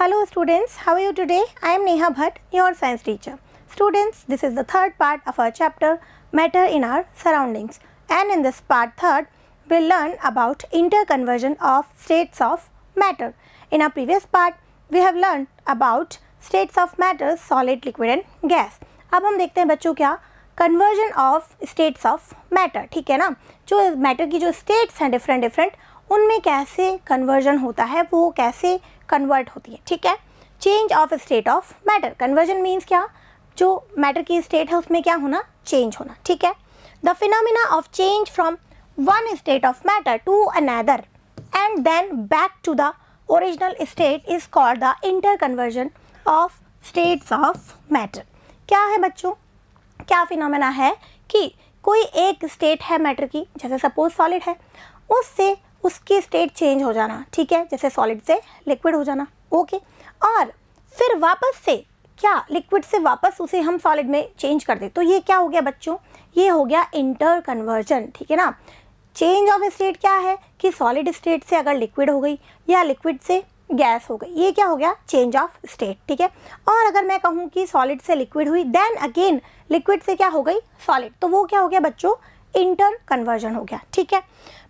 Hello students, how are you today? I am Neha Bhatt, your science teacher. Students, this is the third part of our chapter Matter in our surroundings and in this part third we will learn about interconversion of states of matter. In our previous part we have learned about states of matter solid, liquid and gas. अब हम देखते हैं बच्चों क्या conversion of states of matter ठीक है ना जो मैटर की जो स्टेट्स हैं डिफरेंट डिफरेंट उनमें कैसे कन्वर्जन होता है वो कैसे कन्वर्ट होती है ठीक है change of state of matter conversion means क्या जो मैटर की स्टेट है उसमें क्या होना चेंज होना ठीक है the phenomenon of change from one state of matter to another and then back to the original state is called the inter conversion of states of matter क्या है बच्चों क्या फिनोमेना है कि कोई एक स्टेट है मैटर की जैसे सपोज सॉलिड है उससे उसकी स्टेट चेंज हो जाना ठीक है जैसे सॉलिड से लिक्विड हो जाना ओके और फिर वापस से क्या लिक्विड से वापस उसे हम सॉलिड में चेंज कर दें तो ये क्या हो गया बच्चों ये हो गया इंटर कन्वर्जन ठीक है ना चेंज ऑफ स्टेट क्या है कि सॉलिड स्टेट से अगर लिक्विड हो गई या लिक्विड से गैस हो गई ये क्या हो गया चेंज ऑफ स्टेट ठीक है और अगर मैं कहूँ कि सॉलिड से लिक्विड हुई देन अगेन लिक्विड से क्या हो गई सॉलिड तो वो क्या हो गया बच्चों इंटर कन्वर्जन हो गया ठीक है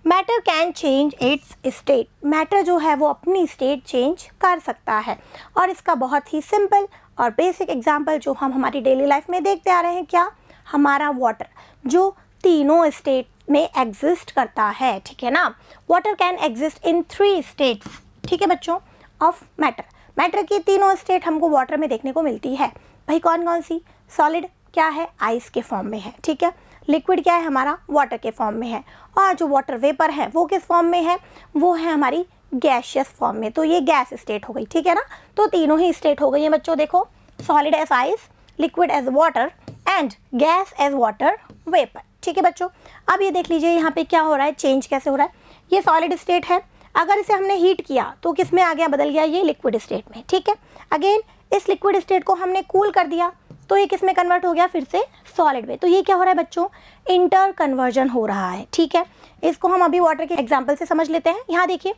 matter can change its state matter जो है वो अपनी स्टेट चेंज कर सकता है और इसका बहुत ही सिंपल और बेसिक एग्जाम्पल जो हम हमारी डेली लाइफ में देखते आ रहे हैं क्या हमारा वाटर जो तीनों स्टेट में एग्जिस्ट करता है ठीक है ना water can exist in three states ठीक है बच्चों ऑफ मैटर मैटर की तीनों स्टेट हमको वाटर में देखने को मिलती है भाई कौन कौन सी सॉलिड क्या है आइस के फॉर्म में है ठीक है लिक्विड क्या है हमारा वाटर के फॉर्म में है और जो वाटर वेपर है वो किस फॉर्म में है वो है हमारी गैशियस फॉर्म में तो ये गैस स्टेट हो गई ठीक है ना तो तीनों ही स्टेट हो गई है बच्चों देखो solid as ice liquid as water and gas as water vapour ठीक है बच्चों अब ये देख लीजिए यहाँ पे क्या हो रहा है चेंज कैसे हो रहा है ये सॉलिड स्टेट है अगर इसे हमने हीट किया तो किस में आ गया बदल गया ये लिक्विड स्टेट में ठीक है अगेन इस लिक्विड स्टेट को हमने कूल कर दिया तो ये किस में कन्वर्ट हो गया फिर से सॉलिड में तो ये क्या हो रहा है बच्चों इंटर कन्वर्जन हो रहा है ठीक है इसको हम अभी वाटर के एग्जाम्पल से समझ लेते हैं यहाँ देखिए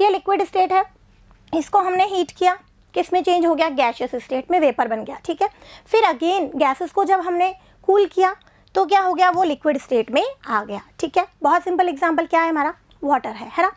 ये लिक्विड स्टेट है इसको हमने हीट किया किस में चेंज हो गया गैशियस स्टेट में वेपर बन गया ठीक है फिर अगेन गैसेस को जब हमने कूल किया तो क्या हो गया वो लिक्विड स्टेट में आ गया ठीक है बहुत सिंपल एग्जाम्पल क्या है हमारा वाटर है है ना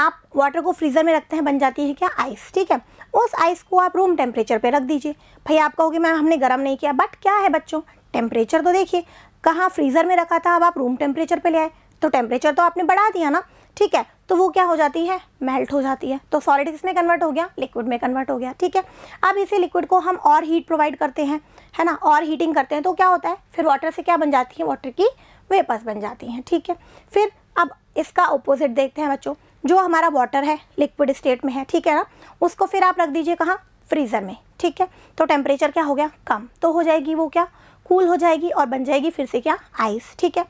आप वाटर को फ्रीज़र में रखते हैं बन जाती है क्या आइस ठीक है उस आइस को आप रूम टेम्परेचर पे रख दीजिए भैया आप कहोगे मैम हमने गर्म नहीं किया बट क्या है बच्चों टेम्परेचर तो देखिए कहाँ फ्रीज़र में रखा था अब आप रूम टेम्परेचर पे ले आए तो टेम्परेचर तो आपने बढ़ा दिया ना ठीक है तो वो क्या हो जाती है मेल्ट हो जाती है तो सॉलिड किस में कन्वर्ट हो गया लिक्विड में कन्वर्ट हो गया ठीक है अब इसी लिक्विड को हम और हीट प्रोवाइड करते हैं है ना और हीटिंग करते हैं तो क्या होता है फिर वाटर से क्या बन जाती है वाटर की वेपर्स बन जाती हैं ठीक है फिर अब इसका अपोजिट देखते हैं बच्चों जो हमारा वाटर है लिक्विड स्टेट में है ठीक है ना उसको फिर आप रख दीजिए कहाँ फ्रीज़र में ठीक है तो टेम्परेचर क्या हो गया कम तो हो जाएगी वो क्या कूल cool हो जाएगी और बन जाएगी फिर से क्या आइस ठीक है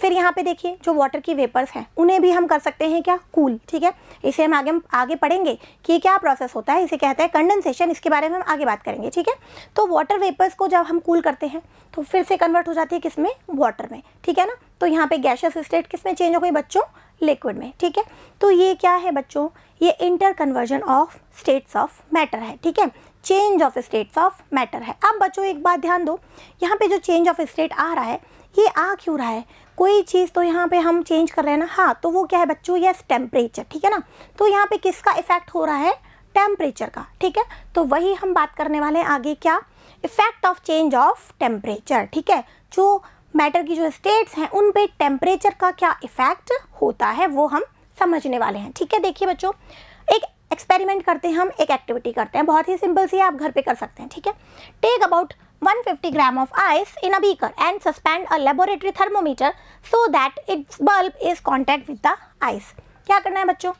फिर यहाँ पे देखिए जो वाटर की वेपर्स हैं उन्हें भी हम कर सकते हैं क्या कूल cool, ठीक है इसे हम आगे आगे पढ़ेंगे कि क्या प्रोसेस होता है इसे कहते हैं कंडेंसेशन इसके बारे में हम आगे बात करेंगे ठीक है तो वाटर वेपर्स को जब हम कूल cool करते हैं तो फिर से कन्वर्ट हो जाती है किस में वाटर में ठीक है ना तो यहाँ पे गैशियस स्टेट किस में चेंज हो गई बच्चों लिक्विड में ठीक है तो ये क्या है बच्चों ये inter conversion of states of matter है ठीक है change of states of matter है अब बच्चों एक बात ध्यान दो यहाँ पे जो चेंज ऑफ स्टेट आ रहा है ये आ क्यों रहा है कोई चीज़ तो यहाँ पे हम चेंज कर रहे हैं ना हाँ तो वो क्या है बच्चों यस टेम्परेचर ठीक है ना तो यहाँ पे किसका इफेक्ट हो रहा है टेम्परेचर का ठीक है तो वही हम बात करने वाले हैं आगे क्या effect of change of temperature ठीक है जो मैटर की जो स्टेट्स हैं उन पे टेम्परेचर का क्या इफ़ेक्ट होता है वो हम समझने वाले हैं ठीक है देखिए बच्चों एक एक्सपेरिमेंट करते हैं हम एक एक्टिविटी करते हैं बहुत ही सिंपल सी आप घर पे कर सकते हैं ठीक है take about 150 gram of ice in a beaker and suspend a laboratory thermometer so that its bulb is contact with the ice क्या करना है बच्चों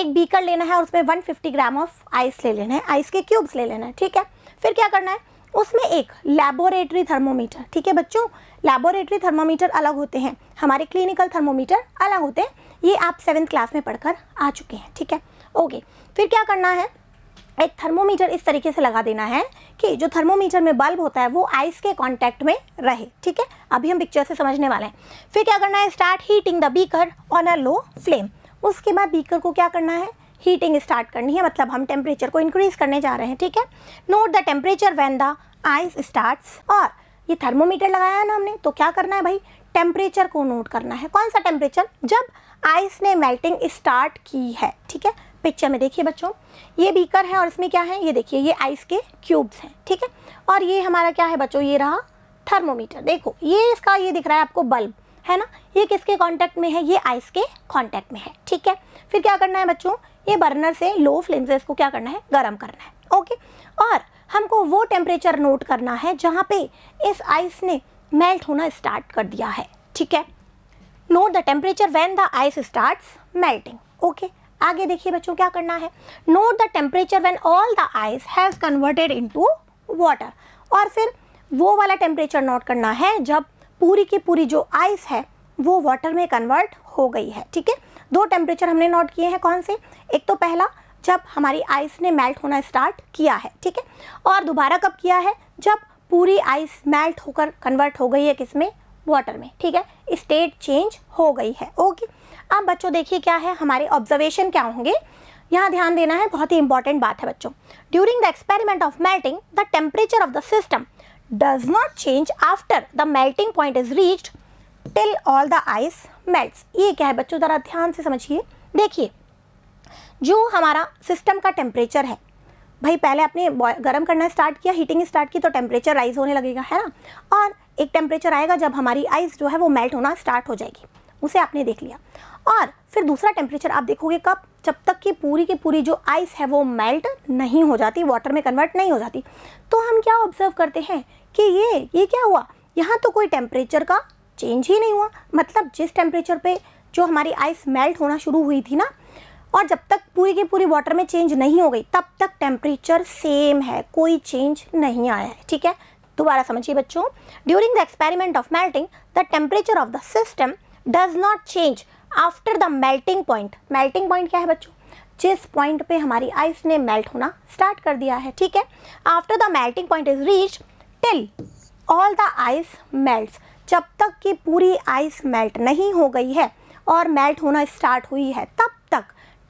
एक बीकर लेना है और उसमें फिफ्टी ग्राम ऑफ आइस ले लेना है आइस के क्यूब्स ले लेना है ठीक है फिर क्या करना है उसमें एक लेबोरेटरी थर्मोमीटर ठीक है बच्चों लैबोरेटरी थर्मोमीटर अलग होते हैं हमारे क्लिनिकल थर्मोमीटर अलग होते हैं ये आप सेवन्थ क्लास में पढ़कर आ चुके हैं ठीक है ओके फिर क्या करना है एक थर्मोमीटर इस तरीके से लगा देना है कि जो थर्मोमीटर में बल्ब होता है वो आइस के कांटेक्ट में रहे ठीक है अभी हम पिक्चर से समझने वाले हैं फिर क्या करना है start heating the beaker on a low flame उसके बाद बीकर को क्या करना है हीटिंग स्टार्ट करनी है मतलब हम टेम्परेचर को इंक्रीज करने जा रहे हैं ठीक है note the temperature when the ice starts और ये थर्मोमीटर लगाया ना हमने तो क्या करना है भाई टेम्परेचर को नोट करना है कौन सा टेम्परेचर जब आइस ने मेल्टिंग स्टार्ट की है ठीक है पिक्चर में देखिए बच्चों ये बीकर है और इसमें क्या है ये देखिए ये आइस के क्यूब्स हैं ठीक है और ये हमारा क्या है बच्चों ये रहा थर्मोमीटर देखो ये इसका ये दिख रहा है आपको बल्ब है ना ये किसके कांटेक्ट में है ये आइस के कांटेक्ट में है ठीक है फिर क्या करना है बच्चों ये बर्नर से लो फ्लेम से इसको क्या करना है गर्म करना है ओके और हमको वो टेम्परेचर नोट करना है जहाँ पे इस आइस ने मेल्ट होना स्टार्ट कर दिया है ठीक है note the temperature when the ice start melting okay आगे देखिए बच्चों क्या करना है note the temperature when all the ice has converted into water और फिर वो वाला टेम्परेचर नोट करना है जब पूरी की पूरी जो आइस है वो वाटर में कन्वर्ट हो गई है ठीक है दो टेम्परेचर हमने नोट किए हैं कौन से एक तो पहला जब हमारी आइस ने मेल्ट होना स्टार्ट किया है ठीक है और दोबारा कब किया है जब पूरी आइस मेल्ट होकर कन्वर्ट हो गई है किस में वाटर में ठीक है स्टेट चेंज हो गई है ओके अब बच्चों देखिए क्या है हमारे ऑब्जर्वेशन क्या होंगे यहाँ ध्यान देना है बहुत ही इंपॉर्टेंट बात है बच्चों during the experiment of melting the temperature of the system does not change after the melting point is reached till all the ice melts ये क्या है बच्चों ज़रा ध्यान से समझिए देखिए जो हमारा सिस्टम का टेम्परेचर है भाई पहले आपने गर्म करना स्टार्ट किया हीटिंग स्टार्ट की तो टेम्परेचर राइज होने लगेगा है ना और एक टेम्परेचर आएगा जब हमारी आइस जो है वो मेल्ट होना स्टार्ट हो जाएगी उसे आपने देख लिया और फिर दूसरा टेम्परेचर आप देखोगे कब जब तक कि पूरी की पूरी जो आइस है वो मेल्ट नहीं हो जाती वाटर में कन्वर्ट नहीं हो जाती तो हम क्या ऑब्जर्व करते हैं कि ये ये क्या हुआ यहाँ तो कोई टेम्परेचर का चेंज ही नहीं हुआ मतलब जिस टेम्परेचर पे जो हमारी आइस मेल्ट होना शुरू हुई थी ना और जब तक पूरी की पूरी वाटर में चेंज नहीं हो गई तब तक टेम्परेचर सेम है कोई चेंज नहीं आया है ठीक है दोबारा समझिए बच्चों during the experiment of melting the temperature of the system does not change after the melting point melting point क्या है बच्चों जिस पॉइंट पे हमारी आइस ने मेल्ट होना स्टार्ट कर दिया है ठीक है after the melting point is reach till all the ice melt जब तक कि पूरी आइस मेल्ट नहीं हो गई है और मेल्ट होना स्टार्ट हुई है तब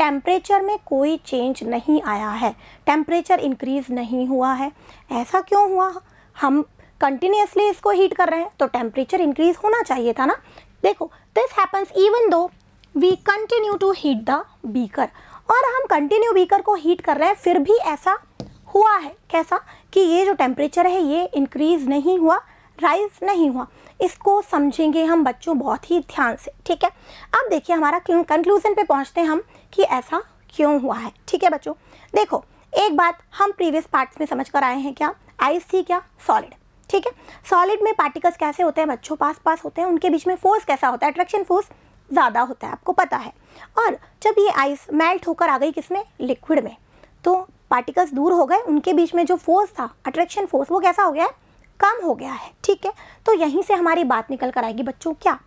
टेम्परेचर में कोई चेंज नहीं आया है टेम्परेचर इंक्रीज़ नहीं हुआ है ऐसा क्यों हुआ हम कंटिन्यूसली इसको हीट कर रहे हैं तो टेम्परेचर इंक्रीज़ होना चाहिए था ना देखो this happens even though we continue to heat the beaker और हम कंटिन्यू बीकर को हीट कर रहे हैं फिर भी ऐसा हुआ है कैसा कि ये जो टेम्परेचर है ये इंक्रीज़ नहीं हुआ राइज नहीं हुआ इसको समझेंगे हम बच्चों बहुत ही ध्यान से ठीक है अब देखिए हमारा कंक्लूज़न पे पहुंचते हैं हम कि ऐसा क्यों हुआ है ठीक है बच्चों देखो एक बात हम प्रीवियस पार्ट्स में समझ कर आए हैं क्या आइस थी क्या सॉलिड ठीक है सॉलिड में पार्टिकल्स कैसे होते हैं बच्चों पास पास होते हैं उनके बीच में फोर्स कैसा होता है अट्रैक्शन फोर्स ज़्यादा होता है आपको पता है और जब ये आइस मेल्ट होकर आ गई किस में लिक्विड में तो पार्टिकल्स दूर हो गए उनके बीच में जो फोर्स था अट्रैक्शन फोर्स वो कैसा हो गया है कम हो गया है ठीक है तो यहीं से हमारी बात निकल कर आएगी बच्चों क्या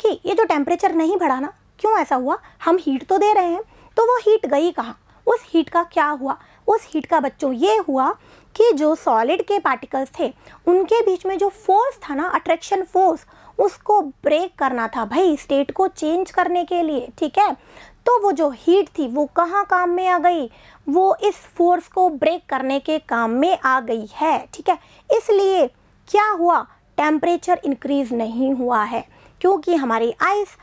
कि ये जो टेम्परेचर नहीं बढ़ा ना क्यों ऐसा हुआ हम हीट तो दे रहे हैं तो वो हीट गई कहाँ उस हीट का क्या हुआ उस हीट का बच्चों ये हुआ कि जो सॉलिड के पार्टिकल्स थे उनके बीच में जो फोर्स था ना अट्रैक्शन फोर्स उसको ब्रेक करना था भाई स्टेट को चेंज करने के लिए ठीक है तो वो जो हीट थी वो कहाँ काम में आ गई वो इस फोर्स को ब्रेक करने के काम में आ गई है ठीक है इसलिए क्या हुआ टेम्परेचर इंक्रीज नहीं हुआ है क्योंकि हमारी आइस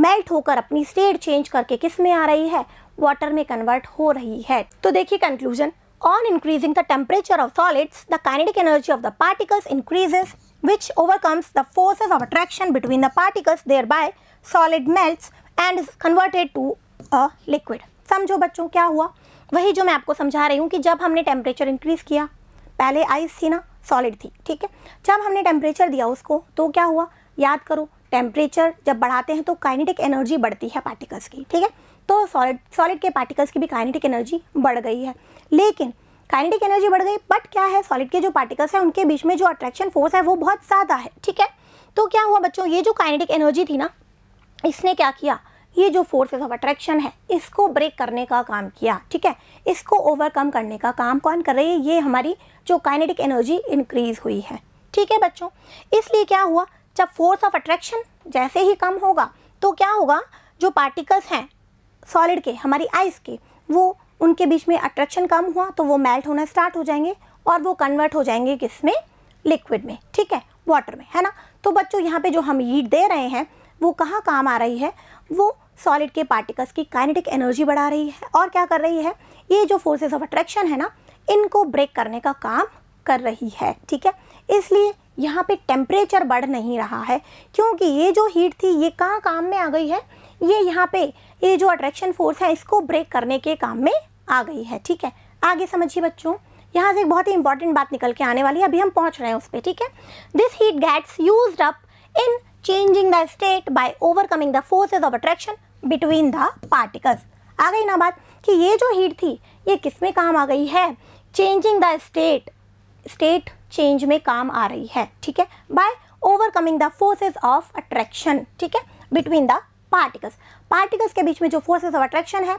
मेल्ट होकर अपनी स्टेट चेंज करके किस में आ रही है वाटर में कन्वर्ट हो रही है तो देखिए conclusion on increasing the temperature of solids the kinetic energy of the particles increases which overcomes the forces of attraction between the particles thereby solid melts and converted to a liquid समझो बच्चों क्या हुआ वही जो मैं आपको समझा रही हूँ कि जब हमने टेम्परेचर इंक्रीज किया पहले आइस थी ना सॉलिड थी ठीक है जब हमने टेम्परेचर दिया उसको तो क्या हुआ याद करो टेम्परेचर जब बढ़ाते हैं तो काइनेटिक एनर्जी बढ़ती है पार्टिकल्स की ठीक है तो सॉलिड सॉलिड के पार्टिकल्स की भी काइनेटिक एनर्जी बढ़ गई है लेकिन काइनेटिक एनर्जी बढ़ गई बट क्या है सॉलिड के जो पार्टिकल्स हैं उनके बीच में जो अट्रैक्शन फोर्स है वो बहुत ज़्यादा है ठीक है तो क्या हुआ बच्चों ये जो काइनेटिक एनर्जी थी ना इसने क्या किया ये जो फोर्सेस ऑफ अट्रैक्शन है इसको ब्रेक करने का काम किया ठीक है इसको ओवरकम करने का काम कौन कर रही है ये हमारी जो काइनेटिक एनर्जी इंक्रीज हुई है ठीक है बच्चों इसलिए क्या हुआ जब फोर्स ऑफ अट्रैक्शन जैसे ही कम होगा तो क्या होगा जो पार्टिकल्स हैं सॉलिड के हमारी आइस के वो उनके बीच में अट्रैक्शन कम हुआ तो वो मेल्ट होना स्टार्ट हो जाएंगे और वो कन्वर्ट हो जाएंगे किस में लिक्विड में ठीक है वाटर में है ना तो बच्चों यहाँ पे जो हम हीट दे रहे हैं वो कहाँ काम आ रही है वो सॉलिड के पार्टिकल्स की काइनेटिक एनर्जी बढ़ा रही है और क्या कर रही है ये जो फोर्सेस ऑफ अट्रैक्शन है ना इनको ब्रेक करने का काम कर रही है ठीक है इसलिए यहाँ पे टेम्परेचर बढ़ नहीं रहा है क्योंकि ये जो हीट थी ये कहाँ काम में आ गई है ये यहाँ पे ये जो अट्रैक्शन फोर्स है इसको ब्रेक करने के काम में आ गई है ठीक है आगे समझिए बच्चों यहाँ से एक बहुत ही इंपॉर्टेंट बात निकल के आने वाली है अभी हम पहुँच रहे हैं उस पर ठीक है this heat gets use up in changing the state by overcoming the forces of attraction between the particles. आ गई ना बात कि ये जो हीट थी ये किस में काम आ गई है changing the state state change में काम आ रही है ठीक है by overcoming the forces of attraction ठीक है बिटवीन द पार्टिकल्स पार्टिकल्स के बीच में जो फोर्सेज ऑफ अट्रैक्शन है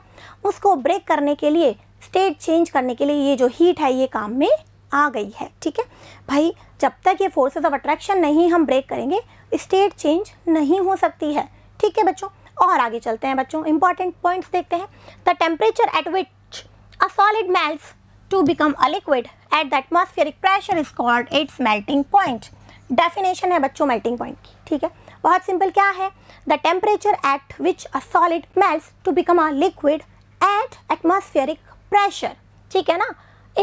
उसको ब्रेक करने के लिए स्टेट चेंज करने के लिए ये जो हीट है ये काम में आ गई है ठीक है भाई जब तक ये फोर्सेज ऑफ अट्रैक्शन नहीं हम ब्रेक करेंगे स्टेट चेंज नहीं हो सकती है ठीक है बच्चों और आगे चलते हैं बच्चों इंपॉर्टेंट पॉइंट्स देखते हैं the temperature at which a solid melt to become a liquid at the atmospheric pressure is called its melting point definition है बच्चों मेल्टिंग पॉइंट की ठीक है बहुत सिंपल क्या है the temperature at which a solid melt to become a liquid at atmospheric pressure ठीक है ना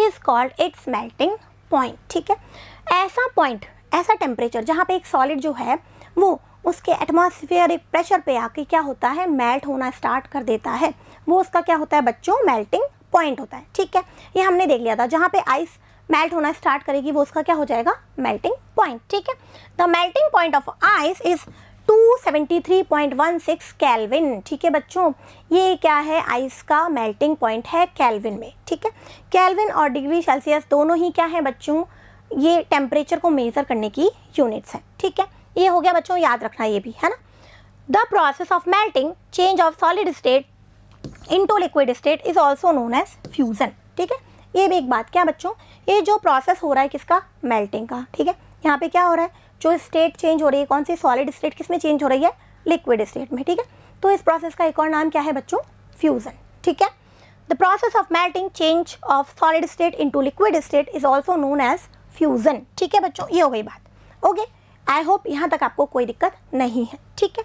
is called its melting point ठीक है ऐसा पॉइंट ऐसा टेम्परेचर जहाँ पे एक सॉलिड जो है वो उसके एक प्रेशर पे आके क्या होता है मेल्ट होना स्टार्ट कर देता है वो उसका क्या होता है बच्चों मेल्टिंग पॉइंट होता है ठीक है ये हमने देख लिया था जहाँ पे आइस मेल्ट होना स्टार्ट करेगी वो उसका क्या हो जाएगा मेल्टिंग पॉइंट ठीक है the melting point of ice is 273.16 kelvin ठीक है बच्चों ये क्या है आइस का मेल्टिंग पॉइंट है केल्विन में ठीक है केल्विन और डिग्री सेल्सियस दोनों ही क्या है बच्चों ये टेम्परेचर को मेज़र करने की यूनिट्स हैं ठीक है ये हो गया बच्चों याद रखना ये भी है ना the process of melting change of solid state into liquid state is also known as fusion ठीक है ये भी एक बात क्या बच्चों ये जो प्रोसेस हो रहा है किसका मेल्टिंग का ठीक है यहाँ पे क्या हो रहा है जो स्टेट चेंज हो रही है कौन सी सॉलिड स्टेट किस में चेंज हो रही है लिक्विड स्टेट में ठीक है तो इस प्रोसेस का एक और नाम क्या है बच्चों फ्यूज़न ठीक है the process of melting change of solid state into liquid state is also known as fusion ठीक है बच्चों ये हो गई बात ओके आई होप यहाँ तक आपको कोई दिक्कत नहीं है ठीक है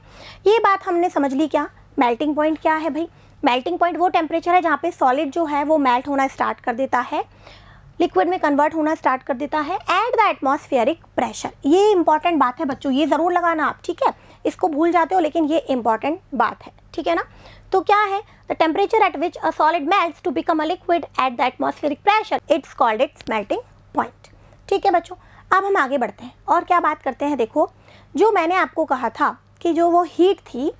ये बात हमने समझ ली क्या मेल्टिंग पॉइंट क्या है भाई मेल्टिंग पॉइंट वो टेम्परेचर है जहाँ पे सॉलिड जो है वो मेल्ट होना स्टार्ट कर देता है लिक्विड में कन्वर्ट होना स्टार्ट कर देता है एट द एटमॉस्फेयरिक प्रेशर ये इंपॉर्टेंट बात है बच्चों ये ज़रूर लगाना आप ठीक है इसको भूल जाते हो लेकिन ये इंपॉर्टेंट बात है ठीक है ना तो क्या है the temperature at which a solid melt to become a liquid at the atmospheric pressure it's called its melting point ठीक है बच्चों अब हम आगे बढ़ते हैं और क्या बात करते हैं देखो जो मैंने आपको कहा था कि जो वो हीट थी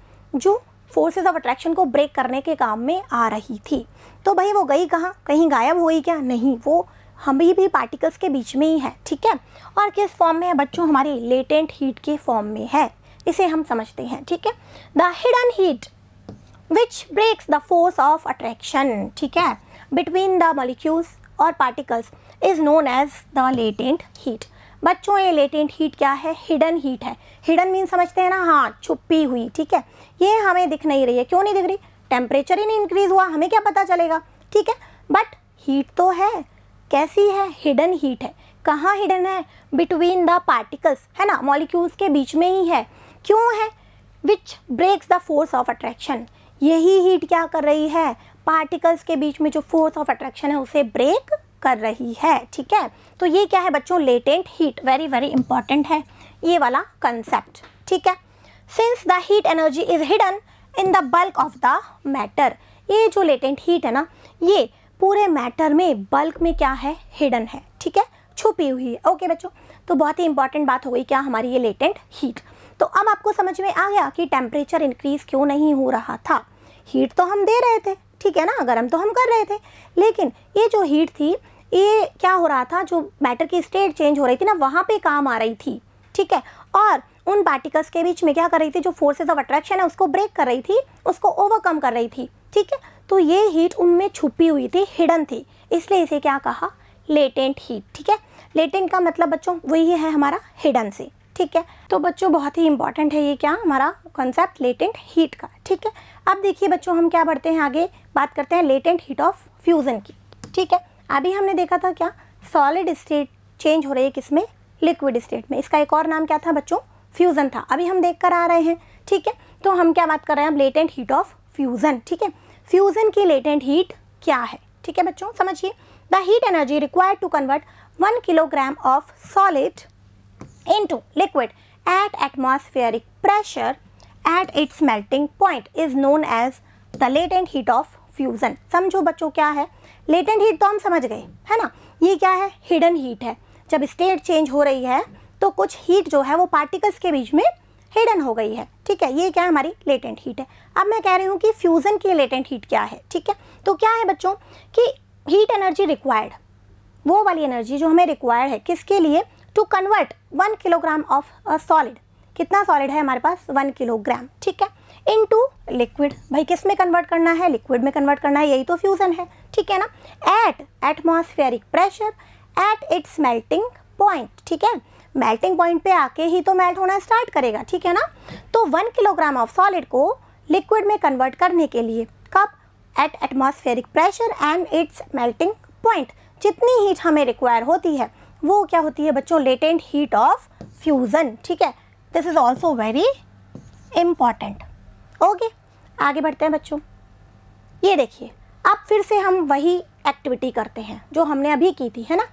जो फोर्सेस ऑफ अट्रैक्शन को ब्रेक करने के काम में आ रही थी तो भाई वो गई कहाँ कहीं गायब हुई क्या नहीं वो हम भी, भी पार्टिकल्स के बीच में ही है ठीक है और किस फॉर्म में है बच्चों हमारे लेटेंट हीट के फॉर्म में है इसे हम समझते हैं ठीक है the hidden heat which breaks the force of attraction ठीक है बिटवीन द मॉलिक्यूल्स और particles is known as the latent heat बच्चों ये लेटेंट हीट क्या है हिडन हीट है हिडन मीन समझते हैं ना हाँ छुपी हुई ठीक है ये हमें दिख नहीं रही है क्यों नहीं दिख रही टेम्परेचर ही नहीं इंक्रीज़ हुआ हमें क्या पता चलेगा ठीक है बट हीट तो है कैसी है हिडन हीट है कहाँ हिडन है बिटवीन द पार्टिकल्स है ना मॉलिक्यूल्स के बीच में ही है क्यों है which breaks the force of attraction यही हीट क्या कर रही है पार्टिकल्स के बीच में जो फोर्स ऑफ अट्रैक्शन है उसे ब्रेक कर रही है ठीक है तो ये क्या है बच्चों latent heat very very important है ये वाला कंसेप्ट ठीक है since the heat energy is hidden in the bulk of the matter ये जो लेटेंट हीट है ना ये पूरे मैटर में बल्क में क्या है हिडन है ठीक है छुपी हुई है ओके बच्चों तो बहुत ही इंपॉर्टेंट बात हो गई क्या हमारी ये लेटेंट हीट तो अब आपको समझ में आ गया कि टेम्परेचर इंक्रीज क्यों नहीं हो रहा था हीट तो हम दे रहे थे ठीक है ना गर्म तो हम कर रहे थे लेकिन ये जो हीट थी ये क्या हो रहा था जो मैटर की स्टेट चेंज हो रही थी ना वहाँ पे काम आ रही थी ठीक है और उन पार्टिकल्स के बीच में क्या कर रही थी जो फोर्सेज ऑफ अट्रैक्शन है उसको ब्रेक कर रही थी उसको ओवरकम कर रही थी ठीक है तो ये हीट उनमें छुपी हुई थी हिडन थी इसलिए इसे क्या कहा लेटेंट हीट ठीक है लेटेंट का मतलब बच्चों वही है हमारा हिडन से ठीक है तो बच्चों बहुत ही इंपॉर्टेंट है ये क्या हमारा कॉन्सेप्ट लेटेंट हीट का ठीक है अब देखिए बच्चों हम क्या बढ़ते हैं आगे बात करते हैं लेटेंट हीट ऑफ फ्यूज़न की ठीक है अभी हमने देखा था क्या सॉलिड स्टेट चेंज हो रही है किसमें लिक्विड स्टेट में इसका एक और नाम क्या था बच्चों फ्यूज़न था अभी हम देख कर आ रहे हैं ठीक है तो हम क्या बात कर रहे हैं अब लेटेंट हीट ऑफ फ्यूज़न ठीक है फ्यूज़न की लेटेंट हीट क्या है ठीक है बच्चों समझिए the heat energy required to convert one kilogram of solid into liquid at atmospheric pressure at its melting point is known as the latent heat of fusion समझो बच्चों क्या है लेटेंट हीट तो हम समझ गए है ना ये क्या है हिडन हीट है जब स्टेट चेंज हो रही है तो कुछ हीट जो है वो पार्टिकल्स के बीच में हिडन हो गई है ठीक है ये क्या है हमारी लेटेंट हीट है अब मैं कह रही हूँ कि फ्यूज़न की लेटेंट हीट क्या है ठीक है तो क्या है बच्चों कि हीट एनर्जी रिक्वायर्ड वो वाली एनर्जी जो हमें रिक्वायर्ड है किसके लिए to convert one kilogram of solid कितना सॉलिड है हमारे पास वन किलोग्राम ठीक है इन टू लिक्विड भाई किस में कन्वर्ट करना है लिक्विड में कन्वर्ट करना है यही तो फ्यूज़न है ठीक है ना at atmospheric pressure at its melting point ठीक है मेल्टिंग पॉइंट पे आके ही तो मेल्ट होना स्टार्ट करेगा ठीक है ना तो वन किलोग्राम ऑफ सॉलिड को लिक्विड में कन्वर्ट करने के लिए कब at atmospheric pressure and its melting point जितनी हीट हमें रिक्वायर होती है वो क्या होती है बच्चों लेटेंट हीट ऑफ फ्यूज़न ठीक है this is also very important okay आगे बढ़ते हैं बच्चों ये देखिए अब फिर से हम वही एक्टिविटी करते हैं जो हमने अभी की थी है ना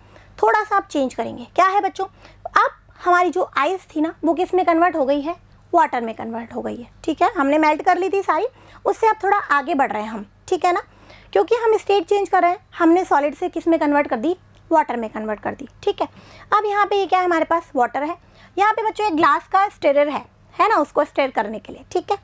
थोड़ा सा आप चेंज करेंगे क्या है बच्चों अब हमारी जो आइस थी ना वो किस में कन्वर्ट हो गई है वाटर में कन्वर्ट हो गई है ठीक है हमने मेल्ट कर ली थी सारी उससे अब थोड़ा आगे बढ़ रहे हैं हम ठीक है ना क्योंकि हम स्टेट चेंज कर रहे हैं हमने सॉलिड से किस में कन्वर्ट कर दी वाटर में कन्वर्ट कर दी ठीक है अब यहाँ पे ये क्या है हमारे पास वाटर है यहाँ पे बच्चों एक ग्लास का स्टेरर है है ना उसको स्टेर करने के लिए ठीक है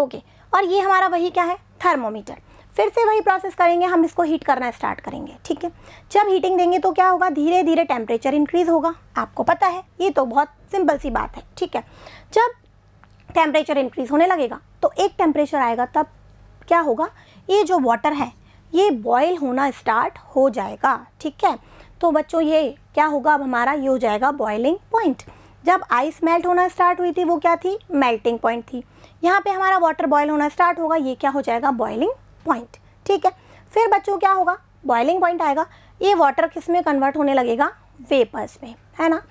ओके और ये हमारा वही क्या है थर्मोमीटर फिर से वही प्रोसेस करेंगे हम इसको हीट करना स्टार्ट करेंगे ठीक है जब हीटिंग देंगे तो क्या होगा धीरे धीरे टेम्परेचर इंक्रीज़ होगा आपको पता है ये तो बहुत सिंपल सी बात है ठीक है जब टेम्परेचर इंक्रीज़ होने लगेगा तो एक टेम्परेचर आएगा तब क्या होगा ये जो वाटर है ये बॉयल होना स्टार्ट हो जाएगा ठीक है तो बच्चों ये क्या होगा अब हमारा ये हो जाएगा बॉइलिंग पॉइंट जब आइस मेल्ट होना स्टार्ट हुई थी वो क्या थी मेल्टिंग पॉइंट थी यहाँ पे हमारा वाटर बॉयल होना स्टार्ट होगा ये क्या हो जाएगा बॉइलिंग पॉइंट ठीक है फिर बच्चों क्या होगा बॉयलिंग पॉइंट आएगा ये वाटर किस में कन्वर्ट होने लगेगा वेपर्स में है ना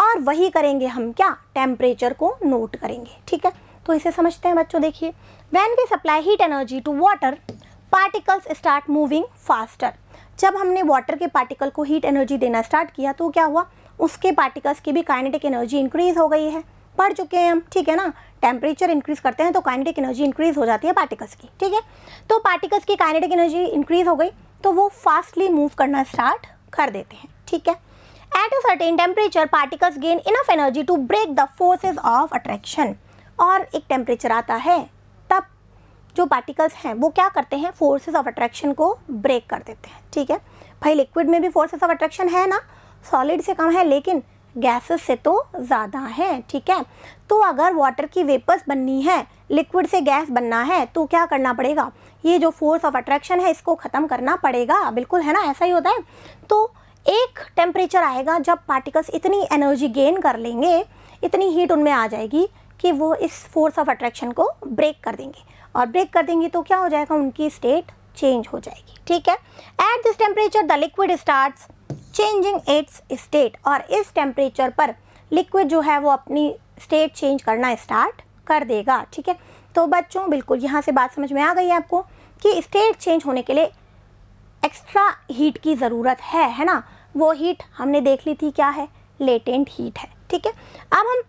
और वही करेंगे हम क्या टेम्परेचर को नोट करेंगे ठीक है तो इसे समझते हैं बच्चों देखिए when we supply heat energy to water particles start moving faster जब हमने वाटर के पार्टिकल को हीट एनर्जी देना स्टार्ट किया तो क्या हुआ उसके पार्टिकल्स की भी काइनेटिक एनर्जी इंक्रीज़ हो गई है पढ़ चुके हैं हम ठीक है ना टेम्परेचर इंक्रीज़ करते हैं तो काइनेटिक एनर्जी इंक्रीज़ हो जाती है पार्टिकल्स की ठीक है तो पार्टिकल्स की काइनेटिक एनर्जी इंक्रीज़ हो गई तो वो फास्टली मूव करना स्टार्ट कर देते हैं ठीक है at a certain temperature particles gain enough energy to break the forces of attraction और एक टेम्परेचर आता है जो पार्टिकल्स हैं वो क्या करते हैं फोर्सेस ऑफ अट्रैक्शन को ब्रेक कर देते हैं ठीक है भाई लिक्विड में भी फोर्सेस ऑफ अट्रैक्शन है ना सॉलिड से कम है लेकिन गैसेस से तो ज़्यादा है ठीक है तो अगर वाटर की वेपर्स बननी है लिक्विड से गैस बनना है तो क्या करना पड़ेगा ये जो फोर्स ऑफ अट्रैक्शन है इसको ख़त्म करना पड़ेगा बिल्कुल है ना ऐसा ही होता है तो एक टेम्परेचर आएगा जब पार्टिकल्स इतनी एनर्जी गेन कर लेंगे इतनी हीट उनमें आ जाएगी कि वो इस फोर्स ऑफ अट्रैक्शन को ब्रेक कर देंगे और ब्रेक कर देंगे तो क्या हो जाएगा उनकी स्टेट चेंज हो जाएगी ठीक है at this temperature the liquid start changing its state और इस टेम्परेचर पर लिक्विड जो है वो अपनी स्टेट चेंज करना स्टार्ट कर देगा ठीक है तो बच्चों बिल्कुल यहाँ से बात समझ में आ गई है आपको कि स्टेट चेंज होने के लिए एक्स्ट्रा हीट की ज़रूरत है है ना वो हीट हमने देख ली थी क्या है लेटेंट हीट है ठीक है अब हम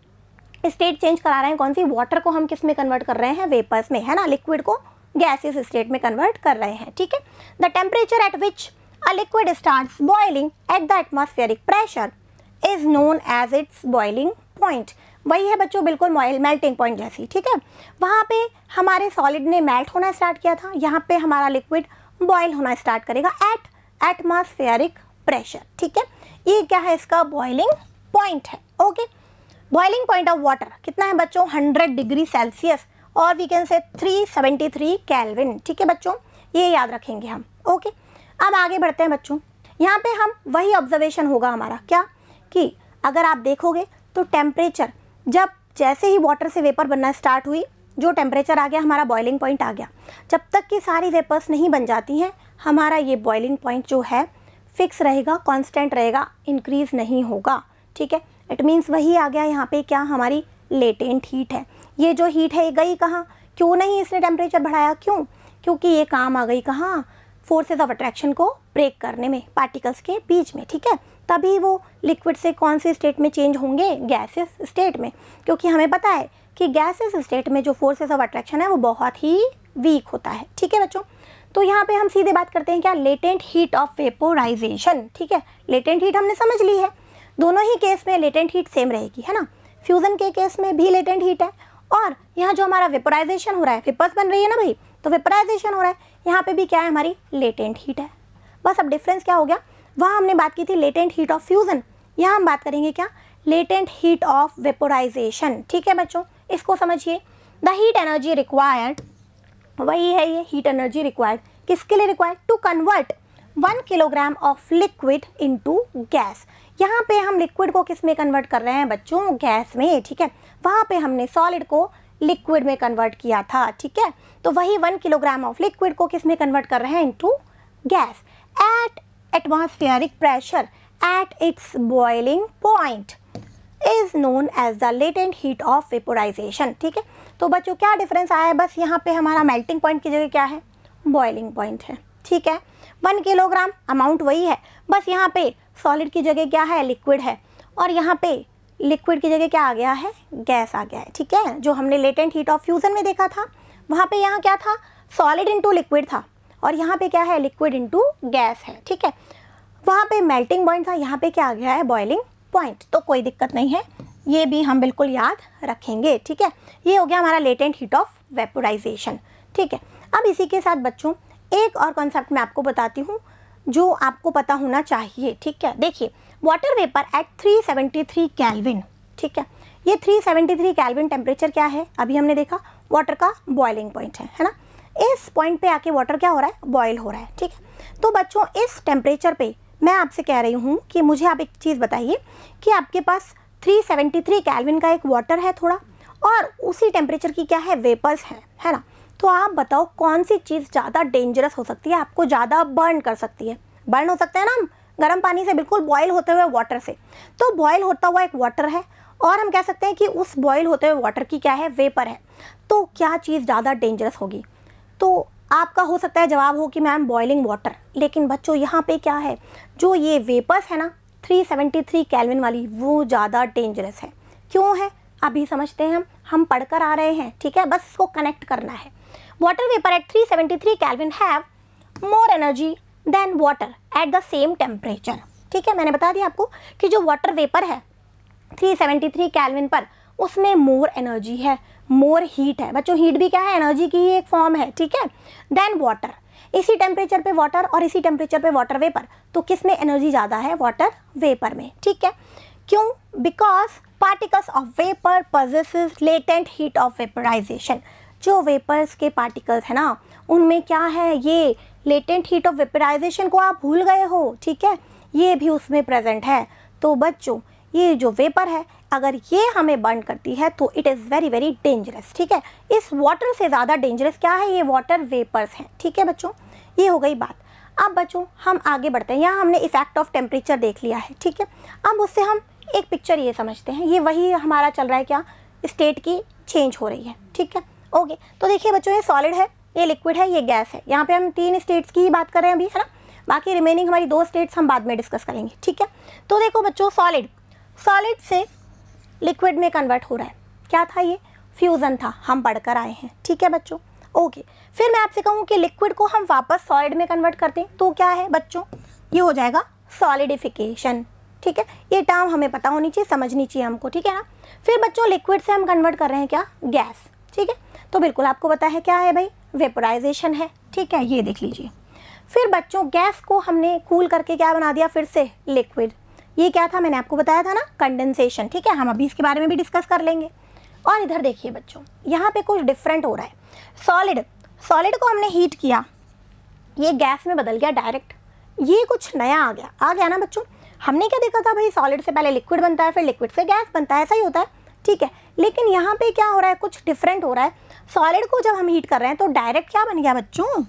स्टेट चेंज करा रहे हैं कौन सी वाटर को हम किस में कन्वर्ट कर रहे हैं वेपर्स में है ना लिक्विड को गैसेस स्टेट में कन्वर्ट कर रहे हैं ठीक है the temperature at which a liquid start boiling at the atmospheric pressure is known as its boiling point वही है बच्चों बिल्कुल मॉयल मेल्टिंग पॉइंट जैसी ठीक है वहाँ पे हमारे सॉलिड ने मेल्ट होना स्टार्ट किया था यहाँ पे हमारा लिक्विड बॉयल होना स्टार्ट करेगा एट एटमॉस्फेयरिक प्रेशर ठीक है ये क्या है इसका बॉइलिंग पॉइंट है okay okay? Boiling point of water कितना है बच्चों 100 डिग्री सेल्सियस और वी कैन से 373 केल्विन ठीक है बच्चों ये याद रखेंगे हम ओके अब आगे बढ़ते हैं बच्चों यहाँ पे हम वही ऑब्जर्वेशन होगा हमारा क्या कि अगर आप देखोगे तो टेम्परेचर जब जैसे ही वाटर से वेपर बनना स्टार्ट हुई जो टेम्परेचर आ गया हमारा बॉइलिंग पॉइंट आ गया जब तक कि सारी वेपर्स नहीं बन जाती हैं हमारा ये बॉइलिंग पॉइंट जो है फिक्स रहेगा कॉन्स्टेंट रहेगा इंक्रीज़ नहीं होगा ठीक है इट मीन्स वही आ गया यहाँ पे क्या हमारी लेटेंट हीट है ये जो हीट है ये गई कहाँ क्यों नहीं इसने टेम्परेचर बढ़ाया क्यों क्योंकि ये काम आ गई कहाँ फोर्सेज ऑफ अट्रैक्शन को ब्रेक करने में पार्टिकल्स के बीच में ठीक है तभी वो लिक्विड से कौन से स्टेट में चेंज होंगे गैसेस स्टेट में क्योंकि हमें पता है कि गैसेस स्टेट में जो फोर्सेस ऑफ अट्रैक्शन है वो बहुत ही वीक होता है ठीक है बच्चों तो यहाँ पे हम सीधे बात करते हैं क्या लेटेंट हीट ऑफ वेपोराइजेशन ठीक है लेटेंट हीट हमने समझ ली है दोनों ही केस में लेटेंट हीट सेम रहेगी है ना फ्यूज़न के केस में भी लेटेंट हीट है और यहाँ जो हमारा वेपराइजेशन हो रहा है वेपर्स बन रही है ना भाई तो वेपराइजेशन हो रहा है यहाँ पे भी क्या है हमारी लेटेंट हीट है बस अब डिफरेंस क्या हो गया वहाँ हमने बात की थी लेटेंट हीट ऑफ फ्यूज़न यहाँ हम बात करेंगे क्या लेटेंट हीट ऑफ वेपोराइजेशन ठीक है बच्चों इसको समझिए द हीट एनर्जी रिक्वायर्ड वही है ये हीट एनर्जी रिक्वायर्ड किसके लिए required to convert one kilogram of liquid into gas यहाँ पे हम लिक्विड को किस में कन्वर्ट कर रहे हैं बच्चों गैस में ठीक है वहाँ पे हमने सॉलिड को लिक्विड में कन्वर्ट किया था ठीक है तो वही वन किलोग्राम ऑफ लिक्विड को किस में कन्वर्ट कर रहे हैं into gas at atmospheric pressure at its boiling point is known as the latent heat of vaporisation ठीक है तो बच्चों क्या डिफरेंस आया है बस यहाँ पे हमारा मेल्टिंग पॉइंट की जगह क्या है बॉइलिंग पॉइंट है ठीक है वन किलोग्राम अमाउंट वही है बस यहाँ पे सॉलिड की जगह क्या है लिक्विड है और यहाँ पे लिक्विड की जगह क्या आ गया है गैस आ गया है ठीक है जो हमने लेटेंट हीट ऑफ फ्यूज़न में देखा था वहाँ पे यहाँ क्या था सॉलिड इंटू लिक्विड था और यहाँ पे क्या है लिक्विड इंटू गैस है ठीक है वहाँ पे मेल्टिंग पॉइंट था यहाँ पे क्या आ गया है बॉयलिंग पॉइंट तो कोई दिक्कत नहीं है ये भी हम बिल्कुल याद रखेंगे ठीक है ये हो गया हमारा लेटेंट हीट ऑफ वेपोराइजेशन ठीक है अब इसी के साथ बच्चों एक और कॉन्सेप्ट मैं आपको बताती हूँ जो आपको पता होना चाहिए ठीक है देखिए वाटर वेपर एट 373 कैलविन ठीक है ये 373 कैलविन टेम्परेचर क्या है अभी हमने देखा वाटर का बॉयलिंग पॉइंट है है ना इस पॉइंट पे आके वाटर क्या हो रहा है बॉयल हो रहा है ठीक है तो बच्चों इस टेम्परेचर पे मैं आपसे कह रही हूँ कि मुझे आप एक चीज़ बताइए कि आपके पास 373 कैलविन का एक वाटर है थोड़ा और उसी टेम्परेचर की क्या है वेपर्स हैं है ना तो आप बताओ कौन सी चीज़ ज़्यादा डेंजरस हो सकती है आपको ज़्यादा बर्न कर सकती है बर्न हो सकता है ना हम गर्म पानी से बिल्कुल बॉयल होते हुए वाटर से तो बॉयल होता हुआ एक वाटर है और हम कह सकते हैं कि उस बॉयल होते हुए वाटर की क्या है वेपर है तो क्या चीज़ ज़्यादा डेंजरस होगी तो आपका हो सकता है जवाब हो कि मैम बॉयलिंग वाटर लेकिन बच्चों यहाँ पे क्या है जो ये वेपर्स है ना 373 केल्विन वाली वो ज़्यादा डेंजरस है क्यों है अभी समझते हैं हम हम पढ़ आ रहे हैं ठीक है बस इसको कनेक्ट करना है water vapor at 373 Kelvin have more energy than water at the same temperature. ठीक है मैंने बता दिया आपको कि जो वाटर वेपर है 373 कैलविन पर उसमें मोर एनर्जी है मोर हीट है बच्चों हीट भी क्या है एनर्जी की ही एक फॉर्म है ठीक है देन वाटर इसी टेम्परेचर पे वाटर और इसी टेम्परेचर पे वाटर वेपर तो किस में एनर्जी ज़्यादा है वाटर वेपर में ठीक है क्यों because particles of vapour possesses latent heat of vaporisation जो वेपर्स के पार्टिकल्स है ना उनमें क्या है ये लेटेंट हीट ऑफ वेपराइजेशन को आप भूल गए हो ठीक है ये भी उसमें प्रेजेंट है तो बच्चों ये जो वेपर है अगर ये हमें बर्न करती है तो it is very very dangerous ठीक है इस वाटर से ज़्यादा डेंजरस क्या है ये वाटर वेपर्स हैं ठीक है बच्चों ये हो गई बात अब बच्चों हम आगे बढ़ते हैं यहाँ हमने इफेक्ट ऑफ टेम्परेचर देख लिया है ठीक है अब उससे हम एक पिक्चर ये समझते हैं ये वही हमारा चल रहा है क्या स्टेट की चेंज हो रही है ठीक है ओके तो देखिए बच्चों ये सॉलिड है ये लिक्विड है ये गैस है यहाँ पे हम तीन स्टेट्स की ही बात कर रहे हैं अभी है ना बाकी रिमेनिंग हमारी दो स्टेट्स हम बाद में डिस्कस करेंगे ठीक है तो देखो बच्चों सॉलिड सॉलिड से लिक्विड में कन्वर्ट हो रहा है क्या था ये फ्यूज़न था हम पढ़कर आए हैं ठीक है बच्चों ओके फिर मैं आपसे कहूँ कि लिक्विड को हम वापस सॉलिड में कन्वर्ट करते हैं तो क्या है बच्चों ये हो जाएगा सॉलिडिफिकेशन ठीक है ये टर्म हमें पता होनी चाहिए समझनी चाहिए हमको ठीक है ना फिर बच्चों लिक्विड से हम कन्वर्ट कर रहे हैं क्या गैस ठीक है तो बिल्कुल आपको पता है क्या है भाई वेपराइजेशन है ठीक है ये देख लीजिए फिर बच्चों गैस को हमने कूल करके क्या बना दिया फिर से लिक्विड ये क्या था मैंने आपको बताया था ना कंडेंसेशन ठीक है हम अभी इसके बारे में भी डिस्कस कर लेंगे और इधर देखिए बच्चों यहाँ पे कुछ डिफरेंट हो रहा है सॉलिड सॉलिड को हमने हीट किया ये गैस में बदल गया डायरेक्ट ये कुछ नया आ गया आ गया ना बच्चों हमने क्या देखा था भाई सॉलिड से पहले लिक्विड बनता है फिर लिक्विड से गैस बनता है ऐसा ही होता है ठीक है लेकिन यहाँ पर क्या हो रहा है कुछ डिफरेंट हो रहा है सॉलिड को जब हम हीट कर रहे हैं तो डायरेक्ट क्या बन गया बच्चों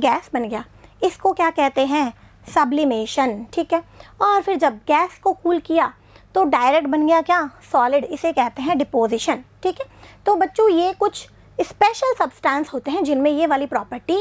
गैस बन गया इसको क्या कहते हैं सब्लिमेशन ठीक है और फिर जब गैस को कूल किया तो डायरेक्ट बन गया क्या सॉलिड इसे कहते हैं डिपोजिशन ठीक है तो बच्चों ये कुछ स्पेशल सब्सटेंस होते हैं जिनमें ये वाली प्रॉपर्टी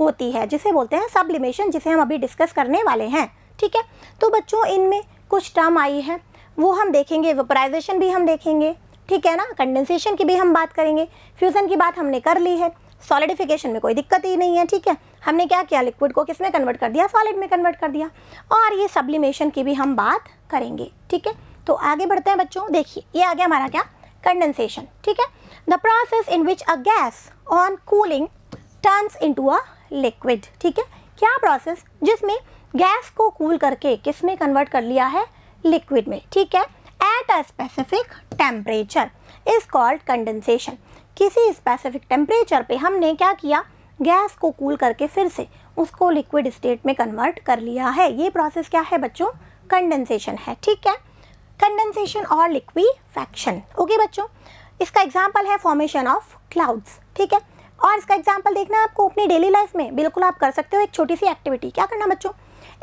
होती है जिसे बोलते हैं सब्लिमेशन जिसे हम अभी डिस्कस करने वाले हैं ठीक है तो बच्चों इनमें कुछ टर्म आई है वो हम देखेंगे वेपराइजेशन भी हम देखेंगे ठीक है ना कंडेंसेशन की भी हम बात करेंगे फ्यूज़न की बात हमने कर ली है सॉलिडिफिकेशन में कोई दिक्कत ही नहीं है ठीक है हमने क्या किया लिक्विड को किस में कन्वर्ट कर दिया सॉलिड में कन्वर्ट कर दिया और ये सब्लिमेशन की भी हम बात करेंगे ठीक है तो आगे बढ़ते हैं बच्चों देखिए ये आ गया हमारा क्या कंडेंसेशन ठीक है the process in which a gas on cooling turns into a liquid ठीक है क्या प्रोसेस जिसमें गैस को कूल करके किस में कन्वर्ट कर लिया है लिक्विड में ठीक है at a specific temperature is called condensation किसी स्पेसिफिक टेम्परेचर पे हमने क्या किया गैस को कूल करके फिर से उसको लिक्विड स्टेट में कन्वर्ट कर लिया है ये प्रोसेस क्या है बच्चों कंडेंसेशन है ठीक है कंडेंसेशन और लिक्विफैक्शन ओके बच्चों इसका एग्जाम्पल है फॉर्मेशन ऑफ क्लाउड्स ठीक है और इसका एग्जाम्पल देखना है आपको अपनी डेली लाइफ में बिल्कुल आप कर सकते हो एक छोटी सी एक्टिविटी क्या करना बच्चों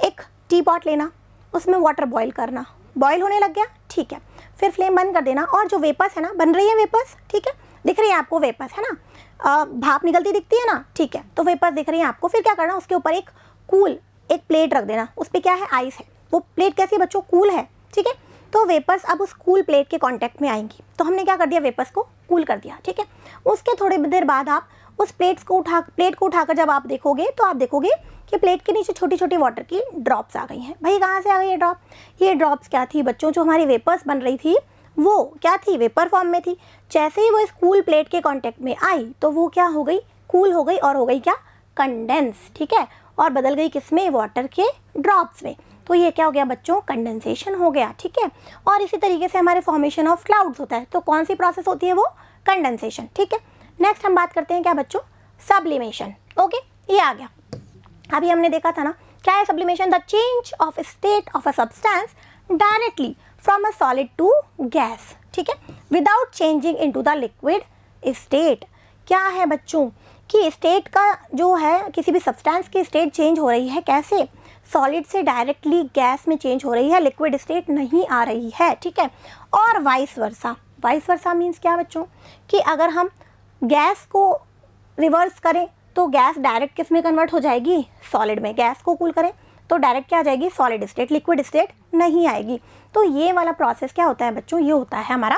एक टी पॉट लेना उसमें वाटर बॉयल करना बॉयल होने लग गया ठीक है फिर फ्लेम बंद कर देना और जो वेपर्स है ना बन रही है वेपर्स ठीक है दिख रही है आपको वेपर्स है ना भाप निकलती दिखती है ना ठीक है तो वेपर्स दिख रही है आपको फिर क्या करना उसके ऊपर एक कूल एक प्लेट रख देना उस पर क्या है आइस है वो प्लेट कैसी है बच्चों कूल है ठीक है तो वेपर्स अब उस कूल प्लेट के कॉन्टैक्ट में आएंगी तो हमने क्या कर दिया वेपर्स को कूल कर दिया ठीक है उसके थोड़ी देर बाद आप उस प्लेट्स को उठा प्लेट को उठाकर जब आप देखोगे तो आप देखोगे कि प्लेट के नीचे छोटी छोटी वाटर की ड्रॉप्स आ गई हैं भाई कहाँ से आ गई ये ड्रॉप ये ड्रॉप्स क्या थी बच्चों जो हमारी वेपर्स बन रही थी वो क्या थी वेपर फॉर्म में थी जैसे ही वो इस कूल प्लेट के कॉन्टेक्ट में आई तो वो क्या हो गई कूल हो गई और हो गई क्या कंडेंस ठीक है और बदल गई किस में वाटर के ड्रॉप्स में तो ये क्या हो गया बच्चों कंडेंसेशन हो गया ठीक है और इसी तरीके से हमारे फॉर्मेशन ऑफ क्लाउड्स होता है तो कौन सी प्रोसेस होती है वो कंडेंसेशन ठीक है नेक्स्ट हम बात करते हैं क्या बच्चों सब्लिमेशन ओके ये आ गया अभी हमने देखा था ना क्या है sublimation the change of state of a substance directly from a solid to gas ठीक है without changing into the liquid state क्या है बच्चों कि स्टेट का जो है किसी भी सब्सटेंस की स्टेट चेंज हो रही है कैसे सॉलिड से डायरेक्टली गैस में चेंज हो रही है लिक्विड स्टेट नहीं आ रही है ठीक है और vice versa vice versa means क्या बच्चों कि अगर हम गैस को रिवर्स करें तो गैस डायरेक्ट किस में कन्वर्ट हो जाएगी सॉलिड में गैस को कूल करें तो डायरेक्ट क्या आ जाएगी सॉलिड स्टेट लिक्विड स्टेट नहीं आएगी तो ये वाला प्रोसेस क्या होता है बच्चों ये होता है हमारा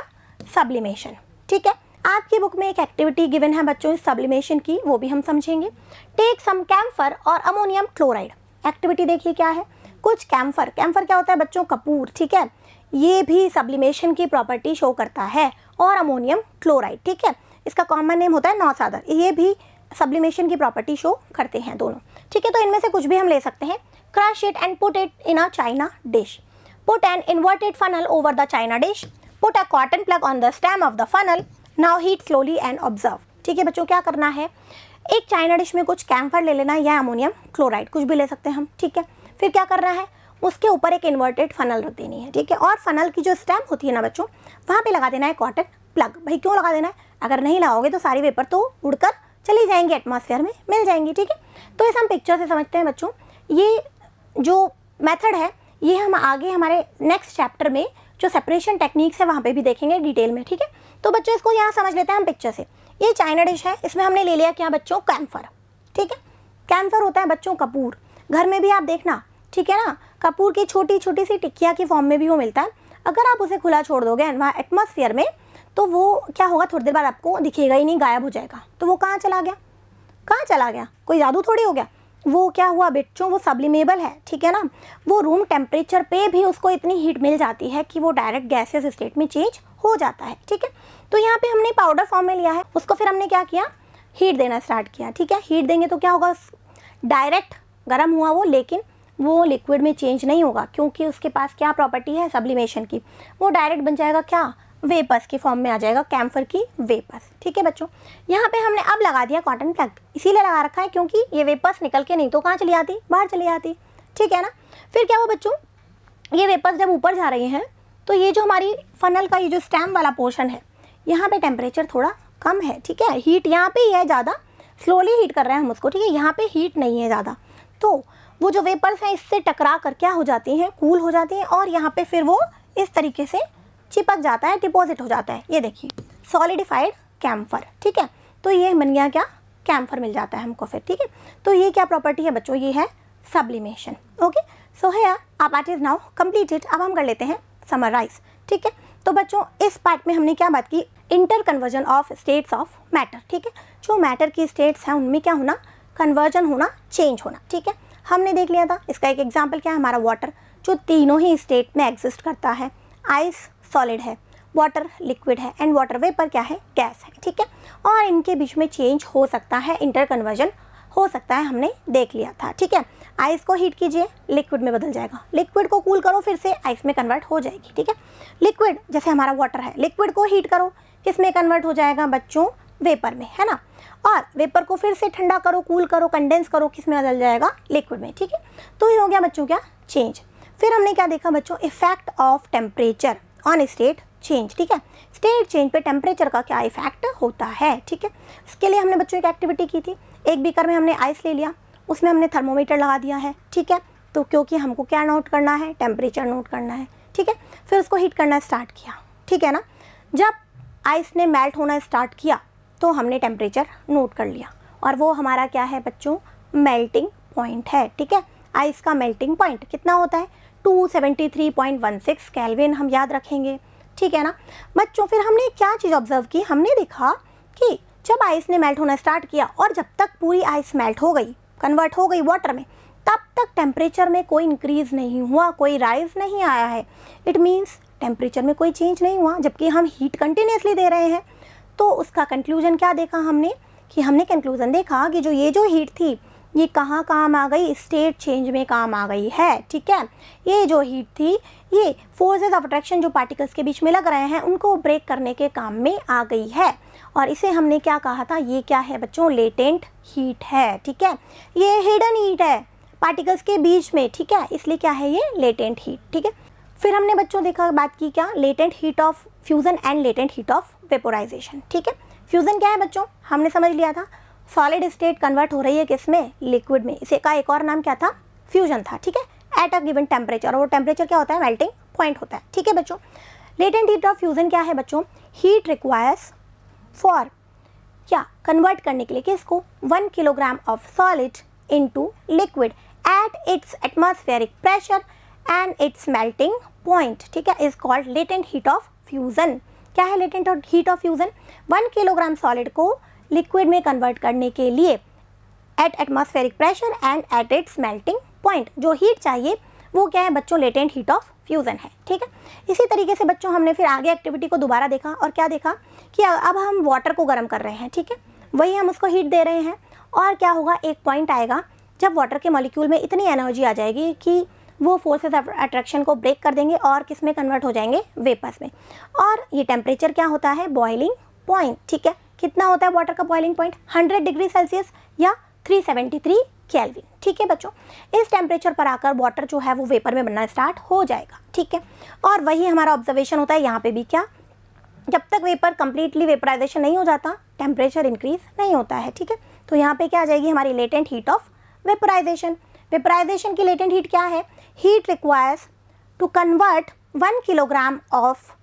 सब्लिमेशन ठीक है आपकी बुक में एक एक्टिविटी गिवन है बच्चों इस सब्लिमेशन की वो भी हम समझेंगे टेक सम कैम्फर और अमोनियम क्लोराइड एक्टिविटी देखिए क्या है कुछ कैम्फर कैम्फर क्या होता है बच्चों कपूर ठीक है ये भी सब्लिमेशन की प्रॉपर्टी शो करता है और अमोनियम क्लोराइड ठीक है इसका कॉमन नेम होता है नौसादर ये भी सब्लिमेशन की प्रॉपर्टी शो करते हैं दोनों ठीक है तो इनमें से कुछ भी हम ले सकते हैं crush it and put it in a china dish put an inverted funnel over the china dish put a cotton plug on the stem of the funnel now heat slowly and observe ठीक है बच्चों क्या करना है एक China dish में कुछ camphor ले लेना या अमोनियम क्लोराइड कुछ भी ले सकते हैं हम ठीक है फिर क्या करना है उसके ऊपर एक इन्वर्टेड फनल रख देनी है ठीक है और फनल की जो स्टैम्प होती है ना बच्चों वहाँ पे लगा देना है कॉटन प्लग भाई क्यों लगा देना है अगर नहीं लगाओगे तो सारी वेपर तो उड़कर चली जाएंगी एटमोसफेयर में मिल जाएंगी ठीक है तो इस हम पिक्चर से समझते हैं बच्चों ये जो मेथड है ये हम आगे हमारे नेक्स्ट चैप्टर में जो सेपरेशन टेक्निक्स है वहाँ पे भी देखेंगे डिटेल में ठीक है तो बच्चों इसको यहाँ समझ लेते हैं हम पिक्चर से ये चाइना डिश है इसमें हमने ले लिया क्या बच्चों कैम्फर ठीक है कैम्फर होता है बच्चों कपूर घर में भी आप देखना ठीक है ना कपूर की छोटी छोटी सी टिक्किया की फॉर्म में भी वो मिलता है अगर आप उसे खुला छोड़ दोगे एटमॉस्फेयर में तो वो क्या होगा थोड़ी देर बाद आपको दिखेगा ही नहीं गायब हो जाएगा तो वो कहाँ चला गया कहाँ चला गया कोई जादू थोड़ी हो गया वो क्या हुआ बच्चों वो सब्लिमेबल है ठीक है ना वो रूम टेम्परेचर पे भी उसको इतनी हीट मिल जाती है कि वो डायरेक्ट गैसेस स्टेट में चेंज हो जाता है ठीक है तो यहाँ पे हमने पाउडर फॉर्म में लिया है उसको फिर हमने क्या किया हीट देना स्टार्ट किया ठीक है हीट देंगे तो क्या होगा डायरेक्ट गर्म हुआ वो लेकिन वो लिक्विड में चेंज नहीं होगा क्योंकि उसके पास क्या प्रॉपर्टी है सब्लिमेशन की वो डायरेक्ट बन जाएगा क्या वेपर्स की फॉर्म में आ जाएगा कैम्फर की वेपर्स ठीक है बच्चों यहाँ पे हमने अब लगा दिया कॉटन प्लग इसीलिए लगा रखा है क्योंकि ये वेपर्स निकल के नहीं तो कहाँ चली आती बाहर चली आती ठीक है ना फिर क्या हुआ बच्चों ये वेपर्स जब ऊपर जा रहे हैं तो ये जो हमारी फनल का ये जो स्टैम वाला पोर्शन है यहाँ पर टेम्परेचर थोड़ा कम है ठीक है हीट यहाँ पर ही है ज़्यादा स्लोली हीट कर रहे हैं हम उसको ठीक है यहाँ पर हीट नहीं है ज़्यादा तो वो जो वेपर्स हैं इससे टकरा कर क्या हो जाती हैं कूल हो जाती हैं और यहाँ पर फिर वो इस तरीके से चिपक जाता है डिपॉजिट हो जाता है ये देखिए सॉलिडिफाइड कैम्फर ठीक है तो ये बन गया क्या कैम्फर मिल जाता है हमको फिर ठीक है तो ये क्या प्रॉपर्टी है बच्चों ये है सब्लिमेशन ओके सो है आप आट इज़ नाउ कम्प्लीटेड अब हम कर लेते हैं समराइज ठीक है तो बच्चों इस पार्ट में हमने क्या बात की inter conversion of states of matter ठीक है जो मैटर की स्टेट्स हैं उनमें क्या होना कन्वर्जन होना चेंज होना ठीक है हमने देख लिया था इसका एक एग्जाम्पल क्या है हमारा वाटर जो तीनों ही स्टेट में एग्जिस्ट करता है आइस सॉलिड है वाटर लिक्विड है एंड वाटर वेपर क्या है गैस है ठीक है और इनके बीच में चेंज हो सकता है इंटर कन्वर्जन हो सकता है हमने देख लिया था ठीक है आइस को हीट कीजिए लिक्विड में बदल जाएगा लिक्विड को कूल करो फिर से आइस में कन्वर्ट हो जाएगी ठीक है लिक्विड जैसे हमारा वाटर है लिक्विड को हीट करो किस में कन्वर्ट हो जाएगा बच्चों वेपर में है ना और वेपर को फिर से ठंडा करो कूल करो कंडेंस करो किस में बदल जाएगा लिक्विड में ठीक है तो ये हो गया बच्चों क्या चेंज फिर हमने क्या देखा बच्चों effect of temperature on state change ठीक है स्टेट चेंज पे टेम्परेचर का क्या इफेक्ट होता है ठीक है इसके लिए हमने बच्चों एक एक्टिविटी की थी एक बीकर में हमने आइस ले लिया उसमें हमने थर्मोमीटर लगा दिया है ठीक है तो क्योंकि हमको क्या नोट करना है टेम्परेचर नोट करना है ठीक है फिर उसको हीट करना स्टार्ट किया ठीक है ना जब आइस ने मेल्ट होना स्टार्ट किया तो हमने टेम्परेचर नोट कर लिया और वो हमारा क्या है बच्चों मेल्टिंग पॉइंट है ठीक है आइस का मेल्टिंग पॉइंट कितना होता है 273.16 केल्विन हम याद रखेंगे ठीक है ना बच्चों फिर हमने क्या चीज़ ऑब्जर्व की हमने देखा कि जब आइस ने मेल्ट होना स्टार्ट किया और जब तक पूरी आइस मेल्ट हो गई कन्वर्ट हो गई वाटर में तब तक टेम्परेचर में कोई इंक्रीज़ नहीं हुआ कोई राइज नहीं आया है इट मीन्स टेम्परेचर में कोई चेंज नहीं हुआ जबकि हम हीट कंटिन्यूसली दे रहे हैं तो उसका कंक्लूजन क्या देखा हमने कि हमने कंक्लूजन देखा कि जो ये जो हीट थी ये कहाँ काम आ गई स्टेट चेंज में काम आ गई है ठीक है ये जो हीट थी ये फोर्सेज ऑफ अट्रैक्शन जो पार्टिकल्स के बीच में लग रहे हैं उनको ब्रेक करने के काम में आ गई है और इसे हमने क्या कहा था ये क्या है बच्चों लेटेंट हीट है ठीक है ये हिडन हीट है पार्टिकल्स के बीच में ठीक है इसलिए क्या है ये लेटेंट हीट ठीक है फिर हमने बच्चों देखा बात की क्या latent heat of fusion and latent heat of vaporisation ठीक है फ्यूज़न क्या है बच्चों हमने समझ लिया था सॉलिड स्टेट कन्वर्ट हो रही है किस में लिक्विड में इसे का एक और नाम क्या था फ्यूजन था ठीक है एट अ गिवन टेम्परेचर और वो टेम्परेचर क्या होता है मेल्टिंग पॉइंट होता है ठीक है बच्चों लेटेंट हीट ऑफ फ्यूजन क्या है बच्चों हीट रिक्वायर्स फॉर क्या कन्वर्ट करने के लिए किसको one kilogram of solid to liquid at its atmospheric pressure and its melting point ठीक है is called latent heat of fusion क्या है latent heat of fusion one kilogram solid को लिक्विड में कन्वर्ट करने के लिए at atmospheric pressure and at its melting point जो हीट चाहिए वो क्या है बच्चों लेटेंट हीट ऑफ फ्यूज़न है ठीक है इसी तरीके से बच्चों हमने फिर आगे एक्टिविटी को दोबारा देखा और क्या देखा कि अब हम वाटर को गर्म कर रहे हैं ठीक है वही हम उसको हीट दे रहे हैं और क्या होगा एक पॉइंट आएगा जब वाटर के मॉलिक्यूल में इतनी एनर्जी आ जाएगी कि वो फोर्सेस अट्रैक्शन को ब्रेक कर देंगे और किस में कन्वर्ट हो जाएंगे वेपर्स में और ये टेम्परेचर क्या होता है बॉइलिंग पॉइंट ठीक है कितना होता है वाटर का बॉइलिंग पॉइंट 100 डिग्री सेल्सियस या 373 सेवेंटी ठीक है बच्चों इस टेम्परेचर पर आकर वाटर जो है वो वेपर में बनना स्टार्ट हो जाएगा ठीक है और वही हमारा ऑब्जर्वेशन होता है यहाँ पे भी क्या जब तक वेपर कंप्लीटली वेपराइजेशन नहीं हो जाता टेम्परेचर इंक्रीज नहीं होता है ठीक है तो यहाँ पे क्या आ जाएगी हमारी latent heat of vaporisation vaporisation की लेटेंट हीट क्या है heat requires to convert one kilogram of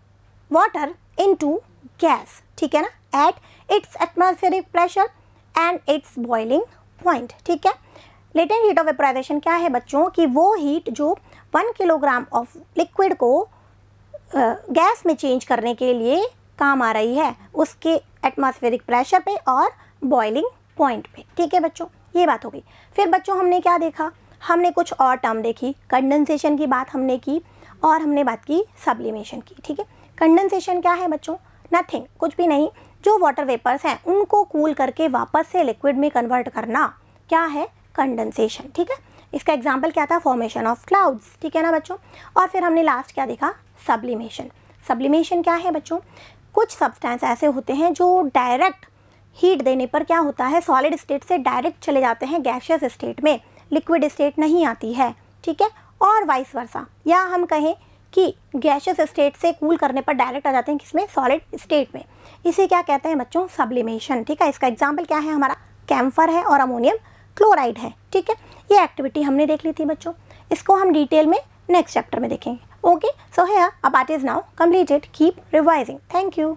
water into gas ठीक है ना at its atmospheric pressure and its boiling point ठीक है लेटेंट हीट ऑफ एप्राइजेशन क्या है बच्चों कि वो हीट जो वन किलोग्राम ऑफ लिक्विड को गैस में चेंज करने के लिए काम आ रही है उसके एटमॉस्फेरिक प्रेशर पे और बॉइलिंग पॉइंट पे ठीक है बच्चों ये बात हो गई फिर बच्चों हमने क्या देखा हमने कुछ और टर्म देखी कंडेंसेशन की बात हमने की और हमने बात की सब्लिमेशन की ठीक है कंडेंसेशन क्या है बच्चों नथिंग कुछ भी नहीं जो वाटर वेपर्स हैं उनको कूल करके वापस से लिक्विड में कन्वर्ट करना क्या है कंडेंसेशन ठीक है इसका एग्जाम्पल क्या था फॉर्मेशन ऑफ क्लाउड्स ठीक है ना बच्चों और फिर हमने लास्ट क्या देखा सब्लिमेशन सब्लिमेशन क्या है बच्चों कुछ सब्सटेंस ऐसे होते हैं जो डायरेक्ट हीट देने पर क्या होता है सॉलिड स्टेट से डायरेक्ट चले जाते हैं गैशियस स्टेट में लिक्विड स्टेट नहीं आती है ठीक है और वाइस वर्सा या हम कहें कि गैशियस स्टेट से कूल करने पर डायरेक्ट आ जाते हैं किसमें सॉलिड स्टेट में इसे क्या कहते हैं बच्चों सब्लिमेशन ठीक है इसका एग्जाम्पल क्या है हमारा कैम्फर है और अमोनियम क्लोराइड है ठीक है ये एक्टिविटी हमने देख ली थी बच्चों इसको हम डिटेल में नेक्स्ट चैप्टर में देखेंगे ओके सो है अब that is now completed keep revising thank you